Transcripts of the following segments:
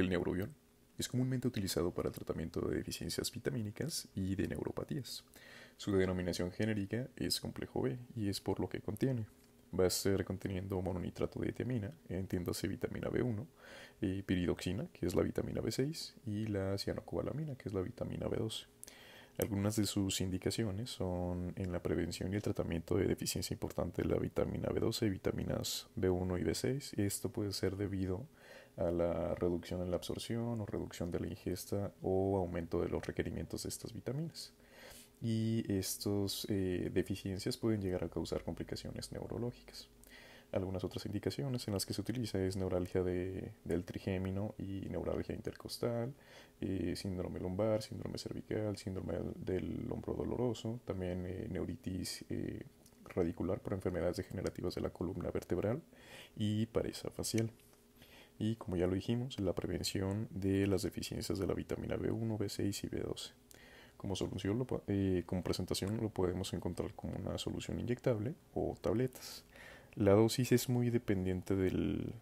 El neurobión es comúnmente utilizado para el tratamiento de deficiencias vitamínicas y de neuropatías. Su denominación genérica es complejo B y es por lo que contiene. Va a ser conteniendo mononitrato de vitamina, entiéndase vitamina B1, eh, piridoxina, que es la vitamina B6, y la cianocobalamina, que es la vitamina B12. Algunas de sus indicaciones son en la prevención y el tratamiento de deficiencia importante de la vitamina B12, vitaminas B1 y B6. Esto puede ser debido a a la reducción en la absorción o reducción de la ingesta o aumento de los requerimientos de estas vitaminas. Y estas eh, deficiencias pueden llegar a causar complicaciones neurológicas. Algunas otras indicaciones en las que se utiliza es neuralgia del trigémino y neuralgia intercostal, eh, síndrome lumbar, síndrome cervical, síndrome del hombro doloroso, también eh, neuritis radicular por enfermedades degenerativas de la columna vertebral y pareza facial y como ya lo dijimos, la prevención de las deficiencias de la vitamina B1, B6 y B12. Como, solución, eh, como presentación lo podemos encontrar como una solución inyectable o tabletas. La dosis es muy dependiente del,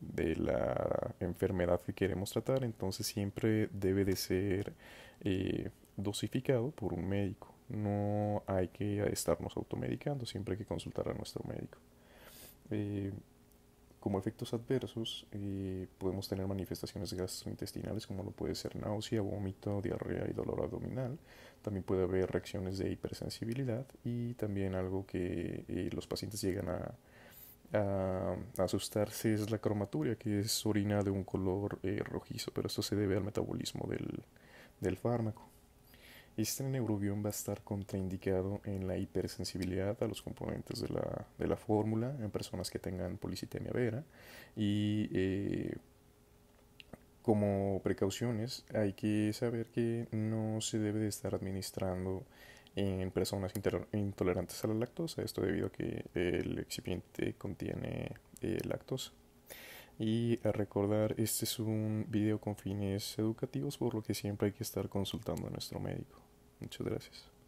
de la enfermedad que queremos tratar, entonces siempre debe de ser eh, dosificado por un médico. No hay que estarnos automedicando, siempre hay que consultar a nuestro médico. Eh, como efectos adversos, eh, podemos tener manifestaciones gastrointestinales como lo puede ser náusea, vómito, diarrea y dolor abdominal. También puede haber reacciones de hipersensibilidad y también algo que eh, los pacientes llegan a, asustarse es la cromaturia, que es orina de un color eh, rojizo, pero esto se debe al metabolismo del fármaco. Este neurobión va a estar contraindicado en la hipersensibilidad a los componentes de la, de la fórmula en personas que tengan policitemia vera y eh, como precauciones hay que saber que no se debe de estar administrando en personas intolerantes a la lactosa, esto debido a que el excipiente contiene eh, lactosa y a recordar, este es un video con fines educativos, por lo que siempre hay que estar consultando a nuestro médico. Muchas gracias.